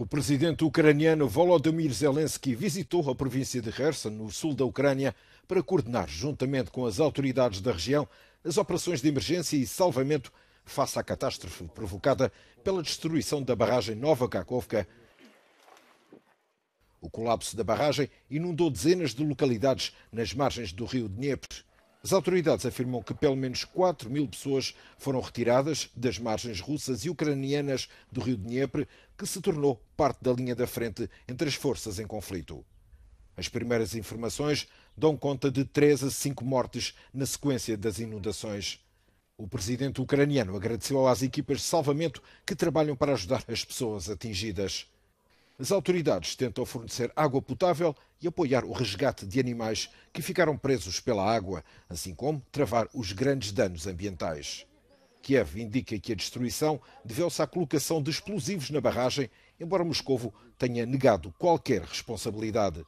O presidente ucraniano Volodymyr Zelensky visitou a província de Kherson, no sul da Ucrânia, para coordenar, juntamente com as autoridades da região, as operações de emergência e salvamento face à catástrofe provocada pela destruição da barragem Nova Kakovka. O colapso da barragem inundou dezenas de localidades nas margens do rio Dnieper. As autoridades afirmam que pelo menos 4 mil pessoas foram retiradas das margens russas e ucranianas do rio Dnieper, que se tornou parte da linha da frente entre as forças em conflito. As primeiras informações dão conta de 3 a 5 mortes na sequência das inundações. O presidente ucraniano agradeceu às equipas de salvamento que trabalham para ajudar as pessoas atingidas. As autoridades tentam fornecer água potável e apoiar o resgate de animais que ficaram presos pela água, assim como travar os grandes danos ambientais. Kiev indica que a destruição deveu-se à colocação de explosivos na barragem, embora Moscovo tenha negado qualquer responsabilidade.